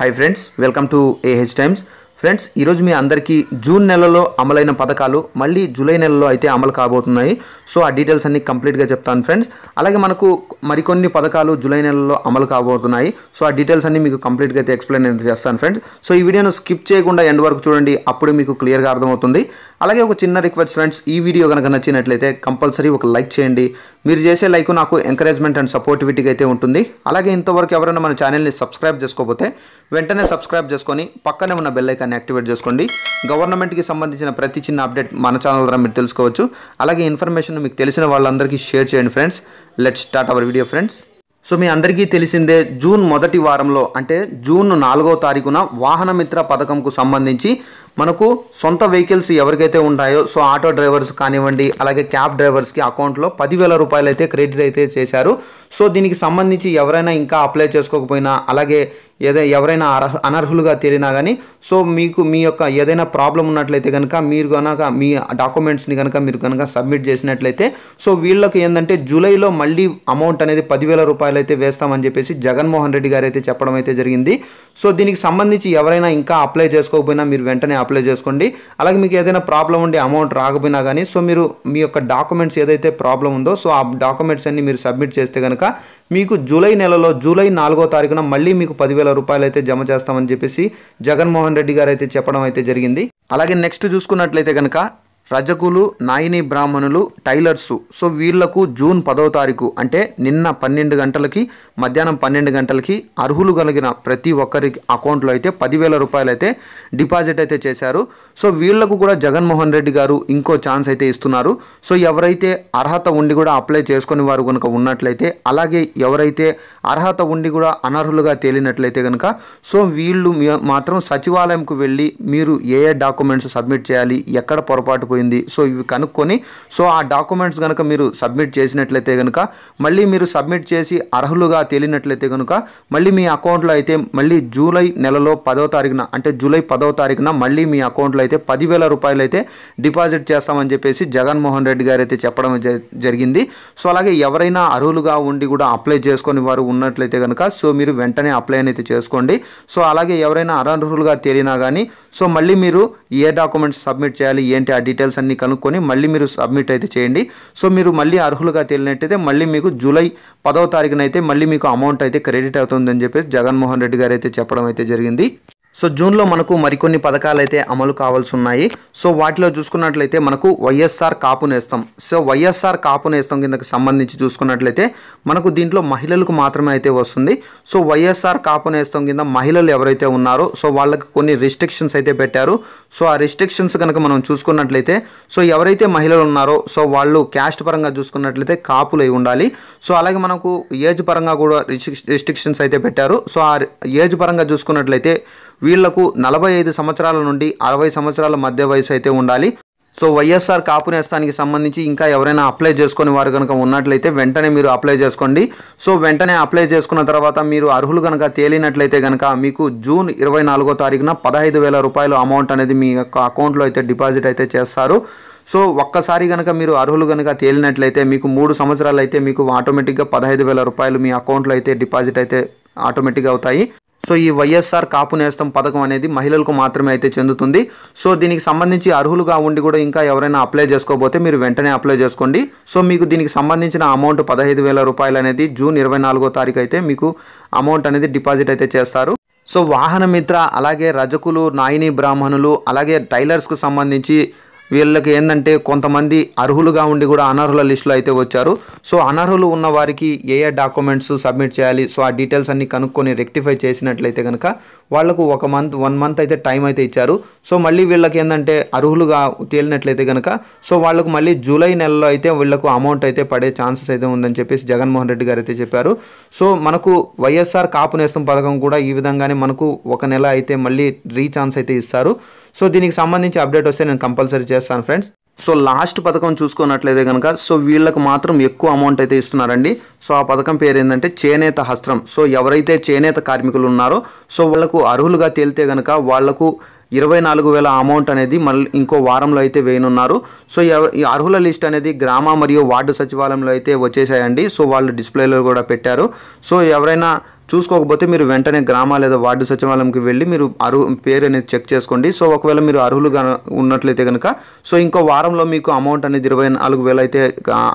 hi friends welcome to AH times friends ఈరోజు మీ అందరికీ జూన్ నెలలో అమలైన పథకాలు మళ్ళీ జూలై నెలలో అయితే అమలు కాబోతున్నాయి సో ఆ డీటెయిల్స్ అన్ని కంప్లీట్గా చెప్తాను ఫ్రెండ్స్ అలాగే మనకు మరికొన్ని పథకాలు జూలై నెలలో అమలు కాబోతున్నాయి సో ఆ డీటెయిల్స్ అన్ని మీకు కంప్లీట్గా అయితే ఎక్స్ప్లెయిన్ అయితే చేస్తాను ఫ్రెండ్స్ సో ఈ వీడియోను స్కిప్ చేయకుండా ఎండ్ వరకు చూడండి అప్పుడు మీకు క్లియర్గా అర్థమవుతుంది అలాగే ఒక చిన్న రిక్వెస్ట్ ఫ్రెండ్స్ ఈ వీడియో కనుక నచ్చినట్లయితే కంపల్సరీ ఒక లైక్ చేయండి మీరు చేసే లైక్ నాకు ఎంకరేజ్మెంట్ అండ్ సపోర్టివిటీగా అయితే ఉంటుంది అలాగే ఇంతవరకు ఎవరైనా మన ఛానల్ని సబ్స్క్రైబ్ చేసుకోకపోతే వెంటనే సబ్స్క్రైబ్ చేసుకొని పక్కనే ఉన్న బెల్లైకాన్ని యాక్టివేట్ చేసుకోండి గవర్నమెంట్కి సంబంధించిన ప్రతి చిన్న అప్డేట్ మన ఛానల్ ద్వారా మీరు తెలుసుకోవచ్చు అలాగే ఇన్ఫర్మేషన్ మీకు తెలిసిన వాళ్ళందరికీ షేర్ చేయండి friends let start our video friends so మీ అందరికీ తెలిసిందే జూన్ మొదటి వారంలో అంటే జూన్ నాలుగో తారీఖున వాహనమిత్ర పథకంకు సంబంధించి మనకు సొంత వెహికల్స్ ఎవరికైతే ఉంటాయో సో ఆటో డ్రైవర్స్ కానివ్వండి అలాగే క్యాబ్ డ్రైవర్స్కి అకౌంట్లో పదివేల రూపాయలు అయితే క్రెడిట్ అయితే చేశారు సో దీనికి సంబంధించి ఎవరైనా ఇంకా అప్లై చేసుకోకపోయినా అలాగే ఏదైనా ఎవరైనా అనర్హులుగా తేలినా కానీ సో మీకు మీ యొక్క ఏదైనా ప్రాబ్లం ఉన్నట్లయితే కనుక మీరు కనుక మీ డాక్యుమెంట్స్ని కనుక మీరు కనుక సబ్మిట్ చేసినట్లయితే సో వీళ్ళకి ఏంటంటే జూలైలో మళ్ళీ అమౌంట్ అనేది పదివేల రూపాయలు అయితే వేస్తామని చెప్పేసి జగన్మోహన్ రెడ్డి గారు అయితే చెప్పడం అయితే జరిగింది సో దీనికి సంబంధించి ఎవరైనా ఇంకా అప్లై చేసుకోకపోయినా మీరు వెంటనే అప్లై చేసుకోండి అలాగే మీకు ఏదైనా ప్రాబ్లం ఉండి అమౌంట్ రాకపోయినా కానీ సో మీరు మీ యొక్క డాక్యుమెంట్స్ ఏదైతే ప్రాబ్లం ఉందో సో ఆ డాక్యుమెంట్స్ అన్ని మీరు సబ్మిట్ చేస్తే కనుక మీకు జూలై నెలలో జూలై నాలుగో తారీఖున మళ్ళీ మీకు పదివేల రూపాయలు అయితే జమ చేస్తామని చెప్పేసి జగన్మోహన్ రెడ్డి గారు అయితే చెప్పడం అయితే జరిగింది అలాగే నెక్స్ట్ చూసుకున్నట్లయితే కనుక రజకులు నాయిని బ్రాహ్మణులు టైలర్సు సో వీళ్లకు జూన్ పదవ తారీఖు అంటే నిన్న పన్నెండు గంటలకి మధ్యాహ్నం పన్నెండు గంటలకి అర్హులు కలిగిన ప్రతి ఒక్కరి అకౌంట్లో అయితే పదివేల రూపాయలు అయితే డిపాజిట్ అయితే చేశారు సో వీళ్లకు కూడా జగన్మోహన్ రెడ్డి గారు ఇంకో ఛాన్స్ అయితే ఇస్తున్నారు సో ఎవరైతే అర్హత ఉండి కూడా అప్లై చేసుకుని వారు కనుక ఉన్నట్లయితే అలాగే ఎవరైతే అర్హత ఉండి కూడా అనర్హులుగా తేలినట్లయితే కనుక సో వీళ్ళు మాత్రం సచివాలయంకు వెళ్ళి మీరు ఏ ఏ డాక్యుమెంట్స్ సబ్మిట్ చేయాలి ఎక్కడ పొరపాటు పోయింది సో ఇవి కనుక్కొని సో ఆ డాక్యుమెంట్స్ కనుక మీరు సబ్మిట్ చేసినట్లయితే కనుక మళ్ళీ మీరు సబ్మిట్ చేసి అర్హులుగా తేలినట్లయితే కనుక మళ్ళీ మీ అకౌంట్లో అయితే మళ్ళీ జూలై నెలలో పదో తారీఖున అంటే జూలై పదో తారీఖున మళ్ళీ మీ అకౌంట్లో అయితే పదివేల రూపాయలు అయితే డిపాజిట్ చేస్తామని చెప్పేసి జగన్మోహన్ రెడ్డి గారు అయితే చెప్పడం జరిగింది సో అలాగే ఎవరైనా అర్హులుగా ఉండి కూడా అప్లై చేసుకొని వారు ఉన్నట్లయితే కనుక సో మీరు వెంటనే అప్లై అయితే చేసుకోండి సో అలాగే ఎవరైనా అనర్హులుగా తేలినా కానీ సో మళ్ళీ మీరు ఏ డాక్యుమెంట్స్ సబ్మిట్ చేయాలి ఏంటి ఆ డీటెయిల్స్ డీటెయిల్స్ అన్ని కనుక్కొని మళ్ళీ మీరు సబ్మిట్ అయితే చేయండి సో మీరు మళ్ళీ అర్హులుగా తేలినట్టయితే మళ్ళీ మీకు జూలై పదవ తారీఖునైతే మళ్ళీ మీకు అమౌంట్ అయితే క్రెడిట్ అవుతుందని చెప్పేసి జగన్మోహన్ రెడ్డి గారు అయితే చెప్పడం అయితే జరిగింది సో జూన్లో మనకు మరికొన్ని పథకాలు అయితే అమలు కావాల్సి ఉన్నాయి సో వాటిలో చూసుకున్నట్లయితే మనకు YSR Kapu Nestham so YSR Kapu Nestham కిందకి సంబంధించి చూసుకున్నట్లయితే మనకు దీంట్లో మహిళలకు మాత్రమే అయితే వస్తుంది సో వైఎస్ఆర్ కాపు నేస్తాం కింద మహిళలు ఎవరైతే ఉన్నారో సో వాళ్ళకి కొన్ని రిస్ట్రిక్షన్స్ అయితే పెట్టారు సో ఆ రిస్ట్రిక్షన్స్ కనుక మనం చూసుకున్నట్లయితే సో ఎవరైతే మహిళలు ఉన్నారో సో వాళ్ళు క్యాస్ట్ పరంగా చూసుకున్నట్లయితే కాపులు అయి ఉండాలి సో అలాగే మనకు ఏజ్ పరంగా కూడా రిస్ట్రిక్షన్స్ అయితే పెట్టారు సో ఆ ఏజ్ పరంగా చూసుకున్నట్లయితే వీళ్లకు నలభై ఐదు సంవత్సరాల నుండి అరవై సంవత్సరాల మధ్య వయసు అయితే ఉండాలి సో వైఎస్ఆర్ కాపు నేస్తానికి సంబంధించి ఇంకా ఎవరైనా అప్లై చేసుకునే వారు కనుక ఉన్నట్లయితే వెంటనే మీరు అప్లై చేసుకోండి సో వెంటనే అప్లై చేసుకున్న తర్వాత మీరు అర్హులు కనుక తేలినట్లయితే కనుక మీకు జూన్ ఇరవై నాలుగో తారీఖున పదహైదు వేల రూపాయలు అమౌంట్ అనేది మీ యొక్క అకౌంట్లో అయితే డిపాజిట్ అయితే చేస్తారు సో ఒక్కసారి కనుక మీరు అర్హులు కనుక తేలినట్లయితే మీకు మూడు సంవత్సరాలు అయితే మీకు ఆటోమేటిక్గా పదహైదు వేల రూపాయలు మీ అకౌంట్లో అయితే డిపాజిట్ అయితే ఆటోమేటిక్గా అవుతాయి సో ఈ వైఎస్ఆర్ కాపు నేస్తం పథకం అనేది మహిళలకు మాత్రమే అయితే చెందుతుంది సో దీనికి సంబంధించి అర్హులుగా ఉండి కూడా ఇంకా ఎవరైనా అప్లై చేసుకోబోతే మీరు వెంటనే అప్లై చేసుకోండి సో మీకు దీనికి సంబంధించిన అమౌంట్ పదహైదు వేల రూపాయలు అనేది జూన్ ఇరవై నాలుగో తారీఖు అయితే మీకు అమౌంట్ అనేది డిపాజిట్ అయితే చేస్తారు సో వాహనమిత్ర అలాగే రజకులు నాయిని బ్రాహ్మణులు అలాగే టైలర్స్కు సంబంధించి వీళ్ళకి ఏంటంటే కొంతమంది అర్హులుగా ఉండి కూడా అనర్హుల లిస్టులో అయితే వచ్చారు సో అనర్హులు ఉన్న వారికి ఏ ఏ డాక్యుమెంట్స్ సబ్మిట్ చేయాలి సో ఆ డీటెయిల్స్ అన్ని కనుక్కొని రెక్టిఫై చేసినట్లయితే కనుక వాళ్లకు ఒక మంత్ వన్ మంత్ అయితే టైం అయితే ఇచ్చారు సో మళ్ళీ వీళ్ళకి ఏంటంటే అర్హులుగా తేలినట్లయితే కనుక సో వాళ్ళకు మళ్ళీ జూలై నెలలో అయితే వీళ్ళకు అమౌంట్ అయితే పడే ఛాన్సెస్ అయితే ఉందని చెప్పేసి జగన్మోహన్ రెడ్డి గారు అయితే చెప్పారు సో మనకు వైఎస్ఆర్ కాపు నేస్తం పథకం కూడా ఈ విధంగానే మనకు ఒక నెల అయితే మళ్ళీ రీఛాన్స్ అయితే ఇస్తారు సో దీనికి సంబంధించి అప్డేట్ వస్తే నేను కంపల్సరీ చేస్తాను ఫ్రెండ్స్ సో లాస్ట్ పథకం చూసుకున్నట్లయితే కనుక సో వీళ్ళకు మాత్రం ఎక్కువ అమౌంట్ అయితే ఇస్తున్నారండి సో ఆ పథకం పేరు ఏంటంటే చేనేత హస్త్రం సో ఎవరైతే చేనేత కార్మికులు ఉన్నారో సో వాళ్ళకు అర్హులుగా తేలితే కనుక వాళ్లకు ఇరవై నాలుగు వేల అమౌంట్ అనేది మళ్ళీ ఇంకో వారంలో అయితే వేయనున్నారు సో ఈ అర్హుల లిస్ట్ అనేది గ్రామ మరియు వార్డు సచివాలయంలో అయితే వచ్చేసాయండి సో వాళ్ళు డిస్ప్లేలో కూడా పెట్టారు సో ఎవరైనా చూసుకోకపోతే మీరు వెంటనే గ్రామ లేదా వార్డు సచివాలయంకి వెళ్ళి మీరు అర్హు పేరు అనేది చెక్ చేసుకోండి సో ఒకవేళ మీరు అర్హులుగా ఉన్నట్లయితే కనుక సో ఇంకో వారంలో మీకు అమౌంట్ అనేది ఇరవై నాలుగు వేలు అయితే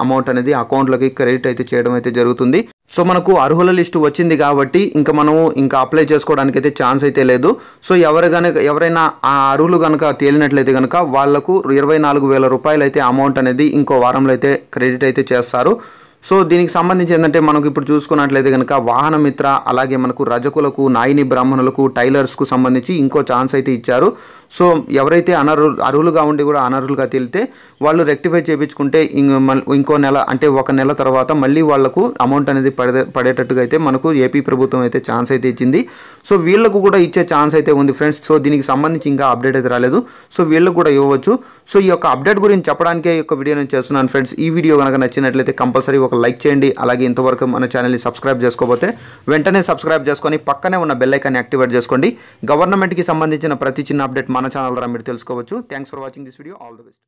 అమౌంట్ అనేది అకౌంట్లోకి క్రెడిట్ అయితే చేయడం అయితే జరుగుతుంది సో మనకు అర్హుల లిస్టు వచ్చింది కాబట్టి ఇంకా మనము ఇంకా అప్లై చేసుకోవడానికి అయితే ఛాన్స్ అయితే లేదు సో ఎవరు కనుక ఎవరైనా ఆ అర్హులు కనుక తేలినట్లయితే కనుక వాళ్లకు ఇరవై నాలుగు వేల రూపాయలు అయితే అమౌంట్ అనేది ఇంకో వారంలో అయితే క్రెడిట్ అయితే చేస్తారు సో దీనికి సంబంధించి ఏంటంటే మనకు ఇప్పుడు చూసుకున్నట్లయితే కనుక వాహన మిత్ర అలాగే మనకు రజకులకు నాయిని బ్రాహ్మణులకు టైలర్స్కు సంబంధించి ఇంకో ఛాన్స్ అయితే ఇచ్చారు సో ఎవరైతే అనర్హు అర్హులుగా ఉండి కూడా అనర్హులుగా తెలితే వాళ్ళు రెక్టిఫై చేయించుకుంటే ఇంకో నెల అంటే ఒక నెల తర్వాత మళ్ళీ వాళ్లకు అమౌంట్ అనేది పడే పడేటట్టుగా అయితే మనకు ఏపీ ప్రభుత్వం అయితే ఛాన్స్ అయితే ఇచ్చింది సో వీళ్ళకు కూడా ఇచ్చే ఛాన్స్ అయితే ఉంది ఫ్రెండ్స్ సో దీనికి సంబంధించి ఇంకా అప్డేట్ అయితే రాలేదు సో వీళ్ళకు కూడా ఇవ్వచ్చు సో ఈ యొక్క అప్డేట్ గురించి చెప్పడానికే ఈ యొక్క వీడియో నేను చేస్తున్నాను ఫ్రెండ్స్ ఈ వీడియో కనుక నచ్చినట్లయితే కంపల్సరీ ఒక ఒక లైక్ చేయండి అలాగే ఇంతవరకు మన ఛానల్ని సబ్స్క్రైబ్ చేసుకోకపోతే వెంటనే సబ్స్క్రైబ్ చేసుకొని పక్కనే ఉన్న బెల్ ఐకాన్ని యాక్టివేట్ చేసుకోండి గవర్నమెంట్కి సంబంధించిన ప్రతి చిన్న అప్డేట్ మన ఛానల్ ద్వారా మీరు తెలుసుకోవచ్చు thanks for watching this video all the best